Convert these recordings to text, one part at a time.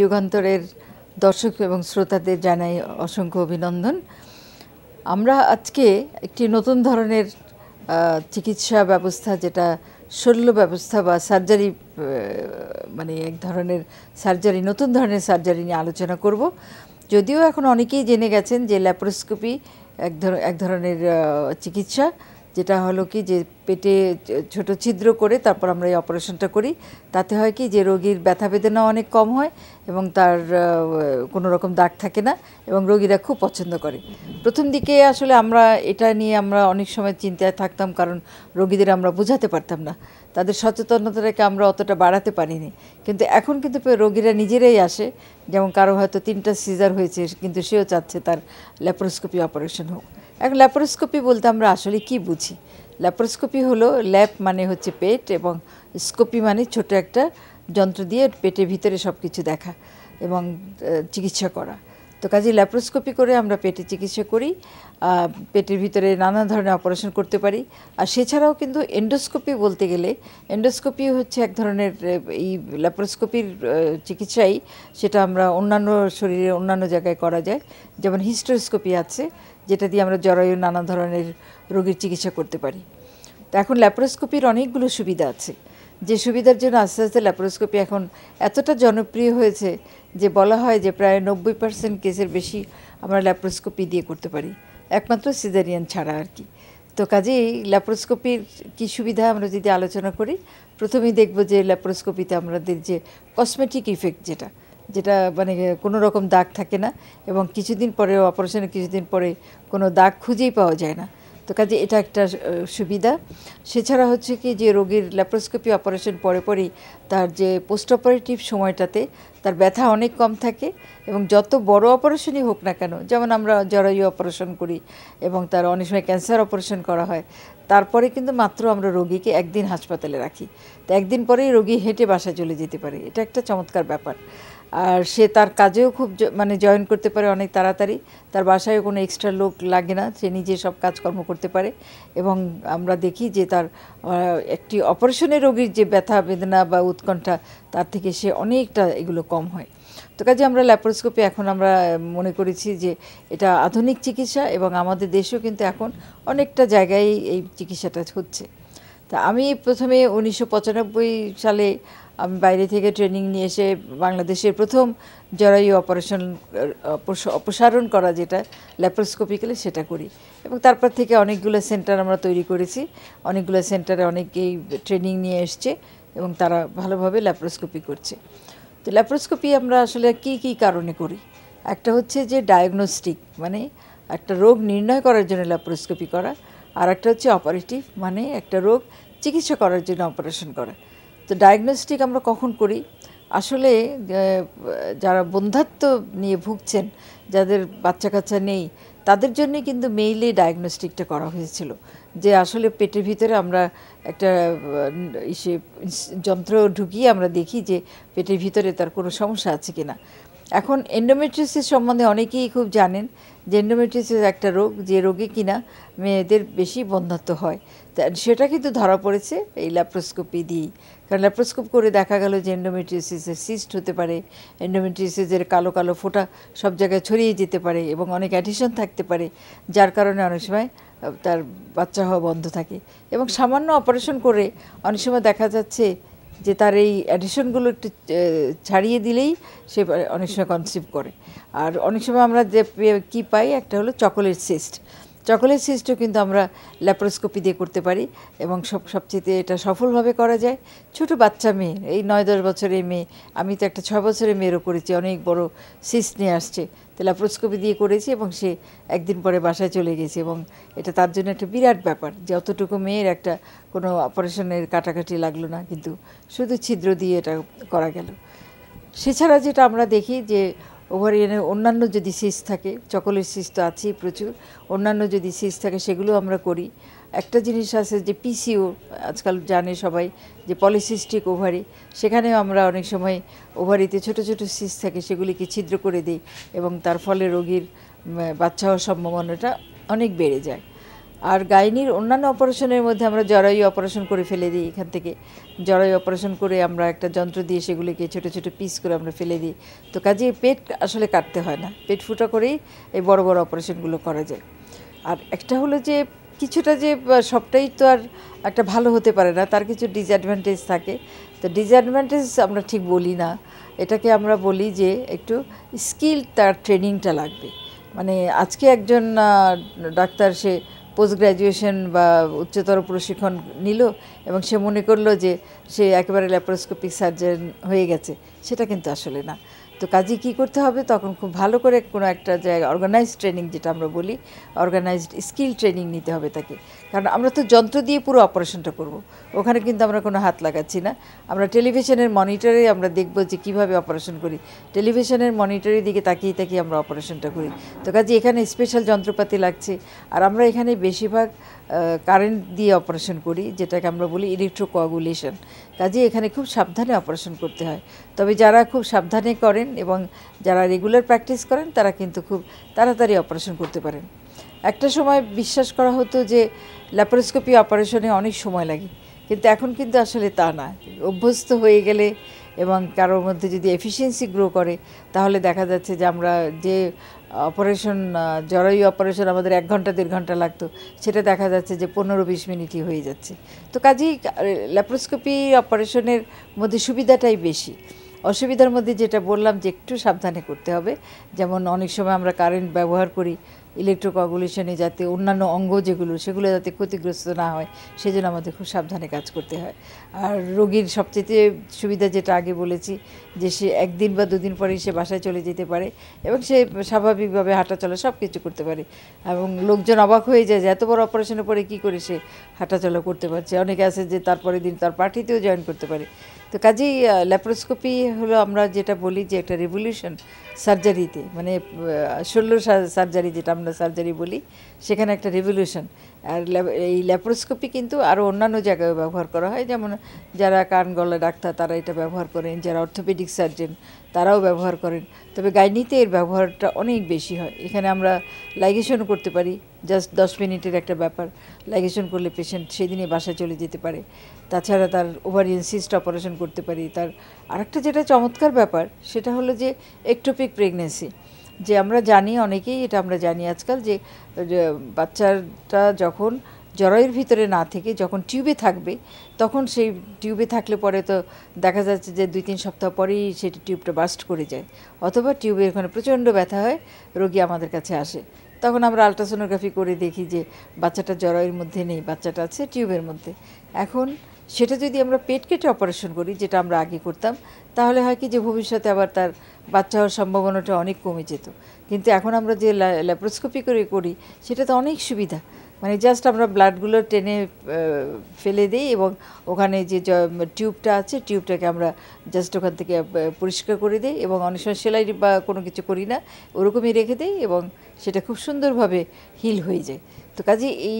যুগান্তরের দর্শক এবং শ্রোতাদের জানাই অসংখ্য অভিনন্দন আমরা আজকে একটি নতুন ধরনের চিকিৎসা ব্যবস্থা যেটা শল্য ব্যবস্থা বা সার্জারি মানে এক ধরনের সার্জারি নতুন ধরনের সার্জারি নিয়ে আলোচনা করব যদিও এখন অনেকেই জেনে গেছেন যে ল্যাপ্রোস্কোপি এক ধরনের চিকিৎসা যেটা হলো কি যে পেটে ছোট ছিদ্র করে তারপর আমরা এই অপারেশনটা করি তাতে হয় কি যে রোগীর ব্যথা বেদনা অনেক কম হয় এবং তার কোনো রকম দাগ থাকে না এবং রোগীরা খুব পছন্দ করে প্রথম দিকে আসলে আমরা এটা নিয়ে আমরা অনেক সময় চিন্তায় থাকতাম কারণ রোগীদের আমরা বোঝাতে পারতাম না তাদের সচেতনতাটাকে আমরা অতটা বাড়াতে পারিনি কিন্তু এখন কিন্তু রোগীরা নিজেরাই আসে যেমন কারো হয়তো তিনটা সিজার হয়েছে কিন্তু সেও চাচ্ছে তার ল্যাপ্রোস্কোপি অপারেশন হোক এখন ল্যাপারোস্কোপি বলতে আমরা আসলে কি বুঝি ল্যাপারোস্কোপি হলো ল্যাপ মানে হচ্ছে পেট এবং স্কোপি মানে ছোট একটা যন্ত্র দিয়ে পেটের ভিতরে সব কিছু দেখা এবং চিকিৎসা করা তো কাজে ল্যাপ্রোস্কোপি করে আমরা পেটে চিকিৎসা করি পেটের ভিতরে নানা ধরনের অপারেশন করতে পারি আর সেছাড়াও কিন্তু এন্ডোস্কোপি বলতে গেলে এন্ডোস্কোপি হচ্ছে এক ধরনের এই ল্যাপ্রোস্কোপির চিকিৎসাই সেটা আমরা অন্যান্য শরীরে অন্যান্য জায়গায় করা যায় যেমন হিস্টোস্কোপি আছে যেটা দিয়ে আমরা জরায়ু নানা ধরনের রোগীর চিকিৎসা করতে পারি তো এখন ল্যাপ্রোস্কোপির অনেকগুলো সুবিধা আছে যে সুবিধার জন্য আস্তে আস্তে ল্যাপ্রোস্কোপি এখন এতটা জনপ্রিয় হয়েছে যে বলা হয় যে প্রায় নব্বই পার্সেন্ট কেসের বেশি আমরা ল্যাপ্রোস্কোপি দিয়ে করতে পারি একমাত্র সিজারিয়ান ছাড়া আর কি তো কাজেই ল্যাপ্রোস্কোপির কী সুবিধা আমরা যদি আলোচনা করি প্রথমেই দেখব যে ল্যাপ্রোস্কোপিতে আমাদের যে কসমেটিক ইফেক্ট যেটা যেটা মানে কোনো রকম দাগ থাকে না এবং কিছুদিন পরে অপারেশনের কিছুদিন পরে কোনো দাগ খুঁজেই পাওয়া যায় না তো কাজে এটা একটা সুবিধা সেছাড়া হচ্ছে কি যে রোগীর ল্যাপ্রোস্কোপি অপারেশন পরে পরেই তার যে পোস্ট অপারেটিভ সময়টাতে তার ব্যথা অনেক কম থাকে এবং যত বড় অপারেশনই হোক না কেন যেমন আমরা জরায়ু অপারেশন করি এবং তার অনেক সময় ক্যান্সার অপারেশন করা হয় তারপরে কিন্তু মাত্র আমরা রোগীকে একদিন হাসপাতালে রাখি তো একদিন পরেই রোগী হেঁটে বাসায় চলে যেতে পারে এটা একটা চমৎকার ব্যাপার আর সে তার কাজেও খুব মানে জয়েন করতে পারে অনেক তাড়াতাড়ি তার বাসায় কোনো এক্সট্রা লোক লাগে না সে নিজে সব কাজকর্ম করতে পারে এবং আমরা দেখি যে তার একটি অপারেশনের রোগীর যে ব্যথা বেদনা বা উৎকণ্ঠা তার থেকে সে অনেকটা এগুলো কম হয় তো কাজে আমরা ল্যাপ্রোস্কোপি এখন আমরা মনে করেছি যে এটা আধুনিক চিকিৎসা এবং আমাদের দেশেও কিন্তু এখন অনেকটা জায়গায় এই চিকিৎসাটা হচ্ছে তা আমি প্রথমে উনিশশো সালে আমি বাইরে থেকে ট্রেনিং নিয়ে এসে বাংলাদেশের প্রথম জরায়ু অপারেশন অপসারণ করা যেটা ল্যাপ্রোস্কোপিক্যালি সেটা করি এবং তারপর থেকে অনেকগুলো সেন্টার আমরা তৈরি করেছি অনেকগুলো সেন্টারে অনেকেই ট্রেনিং নিয়ে এসছে এবং তারা ভালোভাবে ল্যাপ্রোস্কোপি করছে তো ল্যাপ্রোস্কোপি আমরা আসলে কি কি কারণে করি একটা হচ্ছে যে ডায়াগনস্টিক মানে একটা রোগ নির্ণয় করার জন্য ল্যাপ্রোস্কোপি করা আর একটা হচ্ছে অপারেটিভ মানে একটা রোগ চিকিৎসা করার জন্য অপারেশন করা তো ডায়াগনস্টিক আমরা কখন করি আসলে যারা বন্ধাত্ব নিয়ে ভুগছেন যাদের বাচ্চা কাচ্চা নেই তাদের জন্য কিন্তু মেইলে ডায়াগনস্টিকটা করা হয়েছিল যে আসলে পেটের ভিতরে আমরা একটা ইসে যন্ত্র ঢুকিয়ে আমরা দেখি যে পেটের ভিতরে তার কোনো সমস্যা আছে কিনা এখন এন্ডোমেট্রিসিস সম্বন্ধে অনেকেই খুব জানেন যে এন্ডোমেট্রিসিস একটা রোগ যে রোগে কিনা মেয়েদের বেশি বন্ধাত্ব হয় সেটা কিন্তু ধরা পড়েছে এই ল্যাপ্রোস্কোপি দিয়েই কারণ ল্যাপ্রোস্কোপ করে দেখা গেল যে এন্ডোমেট্রিসিসের সিস্ট হতে পারে এন্ডোমেট্রিসিসের কালো কালো ফোটা সব জায়গায় ছড়িয়ে যেতে পারে এবং অনেক অ্যাডিশন থাকতে পারে যার কারণে অনেক সময় তার বাচ্চা হওয়া বন্ধ থাকে এবং সামান্য অপারেশন করে অনেক সময় দেখা যাচ্ছে যে তার এই অ্যাডিশনগুলো একটু ছাড়িয়ে দিলেই সে অনেক সময় কনসিভ করে আর অনেক সময় আমরা যে কী পাই একটা হলো চকোলেট সিস্ট চকোলেট সিস্টও কিন্তু আমরা ল্যাপ্রোস্কোপি দিয়ে করতে পারি এবং সব সবচেয়ে এটা সফলভাবে করা যায় ছোট বাচ্চা মেয়ে এই নয় দশ বছরের মেয়ে আমি তো একটা ছয় বছরের মেয়েরও করেছি অনেক বড় সিস্ট নিয়ে আসছে তো ল্যাপ্রোস্কোপি দিয়ে করেছি এবং সে একদিন পরে বাসায় চলে গেছে এবং এটা তার জন্য একটা বিরাট ব্যাপার যতটুকু মেয়ের একটা কোনো অপারেশনের কাটাকাটি লাগলো না কিন্তু শুধু ছিদ্র দিয়ে এটা করা গেল সেছাড়া যেটা আমরা দেখি যে ওভারিয়ানের অন্যান্য যদি সিস থাকে চকলেট সিস তো আছেই প্রচুর অন্যান্য যদি সিস থাকে সেগুলো আমরা করি একটা জিনিস আছে যে পিসিও আজকাল জানে সবাই যে পলিসিস্টিক ওভারি সেখানেও আমরা অনেক সময় ওভারিতে ছোট ছোট সিস থাকে সেগুলিকে ছিদ্র করে দিই এবং তার ফলে রোগীর বাচ্চা হওয়ার সম্ভাবনাটা অনেক বেড়ে যায় আর গাইনির অন্যান্য অপারেশনের মধ্যে আমরা জরায়ু অপারেশন করে ফেলে দিই এখান থেকে জরায়ু অপারেশন করে আমরা একটা যন্ত্র দিয়ে সেগুলিকে ছোট ছোট পিস করে আমরা ফেলে দিই তো কাজে পেট আসলে কাটতে হয় না পেট ফুটা করেই এই বড় বড় অপারেশনগুলো করা যায় আর একটা হলো যে কিছুটা যে সবটাই তো আর একটা ভালো হতে পারে না তার কিছু ডিসঅ্যাডভান্টেজ থাকে তো ডিসঅ্যাডভান্টেজ আমরা ঠিক বলি না এটাকে আমরা বলি যে একটু স্কিল তার ট্রেনিংটা লাগবে মানে আজকে একজন ডাক্তার সে পোস্ট গ্র্যাজুয়েশন বা উচ্চতর প্রশিক্ষণ নিল এবং সে মনে করলো যে সে একেবারে ল্যাপারোস্কোপিক সার্জন হয়ে গেছে সেটা কিন্তু আসলে না তো কাজে কি করতে হবে তখন খুব ভালো করে কোনো একটা জায়গায় অর্গানাইজড ট্রেনিং যেটা আমরা বলি অর্গানাইজড স্কিল ট্রেনিং নিতে হবে তাকে কারণ আমরা তো যন্ত্র দিয়ে পুরো অপারেশনটা করব ওখানে কিন্তু আমরা কোনো হাত লাগাচ্ছি না আমরা টেলিভিশনের মনিটরে আমরা দেখব যে কিভাবে অপারেশন করি টেলিভিশনের মনিটরের দিকে তাকিয়ে তাকিয়ে আমরা অপারেশনটা করি তো কাজে এখানে স্পেশাল যন্ত্রপাতি লাগছে আর আমরা এখানে বেশিরভাগ কারেন্ট দিয়ে অপারেশন করি যেটাকে আমরা বলি ইলেকট্রোকোয়াগুলেশন কাজে এখানে খুব সাবধানে অপারেশন করতে হয় তবে যারা খুব সাবধানে করেন এবং যারা রেগুলার প্র্যাকটিস করেন তারা কিন্তু খুব তাড়াতাড়ি অপারেশন করতে পারেন একটা সময় বিশ্বাস করা হতো যে ল্যাপারোস্কোপি অপারেশনে অনেক সময় লাগে কিন্তু এখন কিন্তু আসলে তা না অভ্যস্ত হয়ে গেলে এবং কারোর মধ্যে যদি এফিসিয়েন্সি গ্রো করে তাহলে দেখা যাচ্ছে যে আমরা যে অপারেশন জরায়ু অপারেশন আমাদের এক ঘন্টা দেড় ঘন্টা লাগতো সেটা দেখা যাচ্ছে যে পনেরো বিশ মিনিটই হয়ে যাচ্ছে তো কাজেই ল্যাপ্রোস্কোপি অপারেশনের মধ্যে সুবিধাটাই বেশি অসুবিধার মধ্যে যেটা বললাম যে একটু সাবধানে করতে হবে যেমন অনেক সময় আমরা কারেন্ট ব্যবহার করি ইলেকট্রোকগুলেশনে যাতে অন্যান্য অঙ্গ যেগুলো সেগুলো যাতে ক্ষতিগ্রস্ত না হয় সেজন্য আমাদের খুব সাবধানে কাজ করতে হয় আর রোগীর সবচেয়ে সুবিধা যেটা আগে বলেছি যে সে একদিন বা দুদিন পরেই সে বাসায় চলে যেতে পারে এবং সে স্বাভাবিকভাবে হাঁটাচলা সব কিছু করতে পারে এবং লোকজন অবাক হয়ে যায় যে এত বড় অপারেশনের পরে কী করে সে হাঁটাচলা করতে পারছে অনেকে আছে যে তারপরে দিন তার পার্টিতেও জয়েন করতে পারে তো কাজেই ল্যাপ্রোস্কোপি হলো আমরা যেটা বলি যে একটা রেভলিউশন সার্জারিতে মানে শল্য সার্জারি যেটা আমরা সার্জারি বলি সেখানে একটা রেভলিউশন আর এই ল্যাপ্রোস্কোপি কিন্তু আরও অন্যান্য জায়গায় ব্যবহার করা হয় যেমন যারা কান গলা ডাক্তার তারা এটা ব্যবহার করেন যারা অর্থোপেডিক সার্জন তারাও ব্যবহার করেন তবে গাইনিতে এর ব্যবহারটা অনেক বেশি হয় এখানে আমরা লাইগেশন করতে পারি জাস্ট দশ মিনিটের একটা ব্যাপার লাইগেশন করলে পেশেন্ট সেদিনে বাসায় চলে যেতে পারে তাছাড়া তার ওভারিয়ান সিস্ট অপারেশন করতে পারি তার আরেকটা যেটা চমৎকার ব্যাপার সেটা হলো যে একটোপিক প্রেগনেন্সি যে আমরা জানি অনেকেই এটা আমরা জানি আজকাল যে বাচ্চাটা যখন জরায়ুর ভিতরে না থেকে যখন টিউবে থাকবে তখন সেই টিউবে থাকলে পরে তো দেখা যাচ্ছে যে দুই তিন সপ্তাহ পরেই সেটি টিউবটা বাস্ট করে যায় অথবা টিউবের ওখানে প্রচণ্ড ব্যথা হয় রোগী আমাদের কাছে আসে তখন আমরা আলট্রাসোনোগ্রাফি করে দেখি যে বাচ্চাটা জরায়ুর মধ্যে নেই বাচ্চাটা আছে টিউবের মধ্যে এখন সেটা যদি আমরা পেট কেটে অপারেশন করি যেটা আমরা আগে করতাম তাহলে হয় কি যে ভবিষ্যতে আবার তার বাচ্চা হওয়ার সম্ভাবনাটা অনেক কমে যেত কিন্তু এখন আমরা যে ল্যাপ্রোস্কোপি করে করি সেটা তো অনেক সুবিধা মানে জাস্ট আমরা ব্লাডগুলো টেনে ফেলে দিই এবং ওখানে যে টিউবটা আছে টিউবটাকে আমরা জাস্ট ওখান থেকে পরিষ্কার করে দিই এবং অনেক সময় সেলাই বা কোনো কিছু করি না ওরকমই রেখে দিই এবং সেটা খুব সুন্দরভাবে হিল হয়ে যায় তো কাজে এই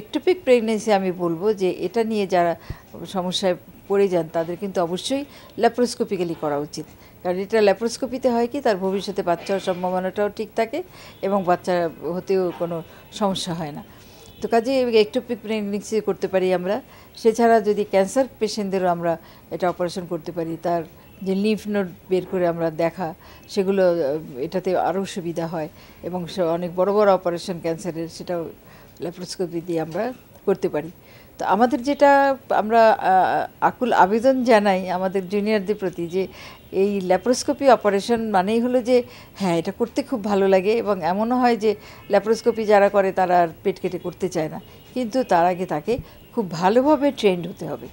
একটোপিক প্রেগনেন্সি আমি বলবো যে এটা নিয়ে যারা সমস্যায় পড়ে যান তাদের কিন্তু অবশ্যই ল্যাপ্রোস্কোপিক্যালি করা উচিত কারণ এটা ল্যাপ্রোস্কোপিতে হয় কি তার ভবিষ্যতে বাচ্চার সম্ভাবনাটাও ঠিক থাকে এবং বাচ্চা হতেও কোনো সমস্যা হয় না তো কাজে একটোপিক প্রেগনেন্সি করতে পারি আমরা সেছাড়া যদি ক্যান্সার পেশেন্টদেরও আমরা এটা অপারেশন করতে পারি তার যে লিফ নোট বের করে আমরা দেখা সেগুলো এটাতে আরও সুবিধা হয় এবং অনেক বড় বড় অপারেশন ক্যান্সারের সেটাও ল্যাপ্রোস্কোপি দিয়ে আমরা করতে পারি তো আমাদের যেটা আমরা আকুল আবেদন জানাই আমাদের জুনিয়রদের প্রতি যে এই ল্যাপ্রোস্কোপি অপারেশন মানেই হলো যে হ্যাঁ এটা করতে খুব ভালো লাগে এবং এমনও হয় যে ল্যাপ্রোস্কোপি যারা করে তারা আর পেট কেটে করতে চায় না কিন্তু তার আগে তাকে খুব ভালোভাবে ট্রেন্ড হতে হবে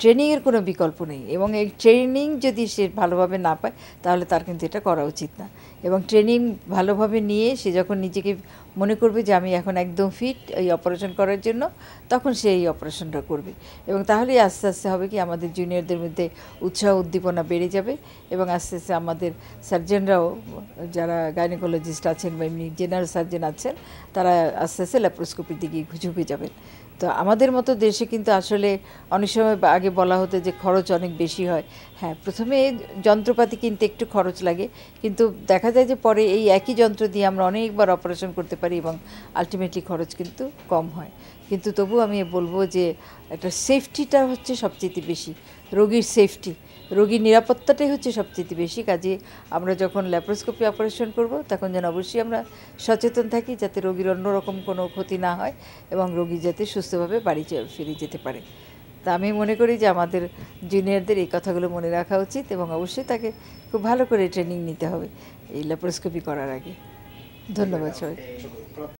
ট্রেনিংয়ের কোনো বিকল্প নেই এবং এই ট্রেনিং যদি সে ভালোভাবে না পায় তাহলে তার কিন্তু এটা করা উচিত না এবং ট্রেনিং ভালোভাবে নিয়ে সে যখন নিজেকে মনে করবে যে আমি এখন একদম ফিট এই অপারেশন করার জন্য তখন সে এই অপারেশনটা করবে এবং তাহলে আস্তে আস্তে হবে কি আমাদের জুনিয়রদের মধ্যে উৎসাহ উদ্দীপনা বেড়ে যাবে এবং আস্তে আস্তে আমাদের সার্জনরাও যারা গাইনোকোলজিস্ট আছেন বা এমনি জেনারেল সার্জন আছেন তারা আস্তে আস্তে ল্যাপ্রোস্কোপির দিকে ঝুঁকে যাবেন তো আমাদের মতো দেশে কিন্তু আসলে অনেক সময় আগে বলা হতো যে খরচ অনেক বেশি হয় হ্যাঁ প্রথমে যন্ত্রপাতি কিনতে একটু খরচ লাগে কিন্তু দেখা যায় যে পরে এই একই যন্ত্র দিয়ে আমরা অনেকবার অপারেশন করতে পারি এবং আলটিমেটলি খরচ কিন্তু কম হয় কিন্তু তবু আমি বলবো যে একটা সেফটিটা হচ্ছে সবচেয়ে বেশি রোগীর সেফটি রোগীর নিরাপত্তাটাই হচ্ছে সবচেয়ে বেশি কাজে আমরা যখন ল্যাপ্রোস্কোপি অপারেশন করব তখন যেন অবশ্যই আমরা সচেতন থাকি যাতে রোগীর অন্যরকম কোনো ক্ষতি না হয় এবং রোগী যাতে সুস্থভাবে বাড়ি ফিরে যেতে পারে তা আমি মনে করি যে আমাদের জুনিয়রদের এই কথাগুলো মনে রাখা উচিত এবং অবশ্যই তাকে খুব ভালো করে ট্রেনিং নিতে হবে এই ল্যাপ্রোস্কোপি করার আগে ধন্যবাদ সবাই